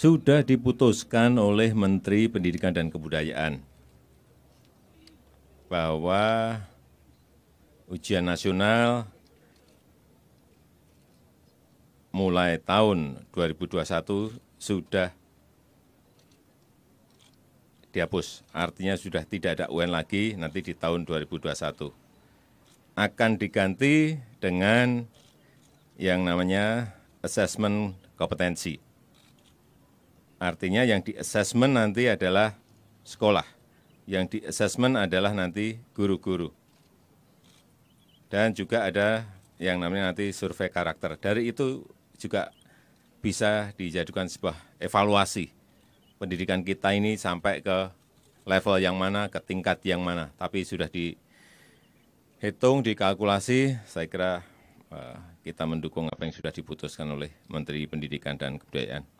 sudah diputuskan oleh Menteri Pendidikan dan Kebudayaan bahwa ujian nasional mulai tahun 2021 sudah dihapus. Artinya sudah tidak ada UN lagi nanti di tahun 2021. Akan diganti dengan yang namanya assessment kompetensi. Artinya yang di assessment nanti adalah sekolah, yang di assessment adalah nanti guru-guru. Dan juga ada yang namanya nanti survei karakter. Dari itu juga bisa dijadikan sebuah evaluasi pendidikan kita ini sampai ke level yang mana, ke tingkat yang mana. Tapi sudah dihitung, dikalkulasi, saya kira eh, kita mendukung apa yang sudah diputuskan oleh Menteri Pendidikan dan Kebudayaan.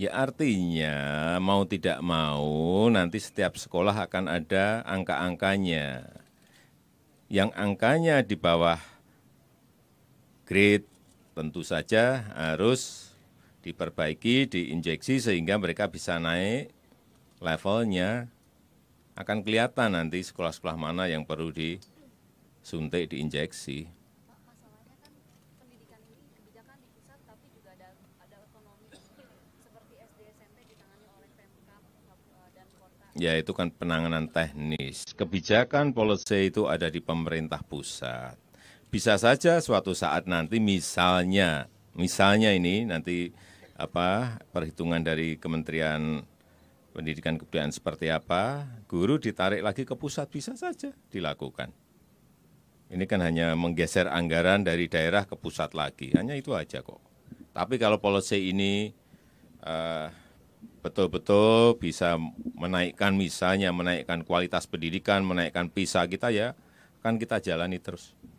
Ya artinya mau tidak mau nanti setiap sekolah akan ada angka-angkanya. Yang angkanya di bawah grade tentu saja harus diperbaiki, diinjeksi sehingga mereka bisa naik levelnya. Akan kelihatan nanti sekolah-sekolah mana yang perlu disuntik, diinjeksi. ya itu kan penanganan teknis. Kebijakan policy itu ada di pemerintah pusat. Bisa saja suatu saat nanti misalnya, misalnya ini nanti apa perhitungan dari Kementerian Pendidikan Kebudayaan seperti apa, guru ditarik lagi ke pusat bisa saja dilakukan. Ini kan hanya menggeser anggaran dari daerah ke pusat lagi, hanya itu aja kok. Tapi kalau policy ini eh, betul-betul uh, betul -betul bisa menaikkan misalnya, menaikkan kualitas pendidikan, menaikkan PISA kita ya, kan kita jalani terus.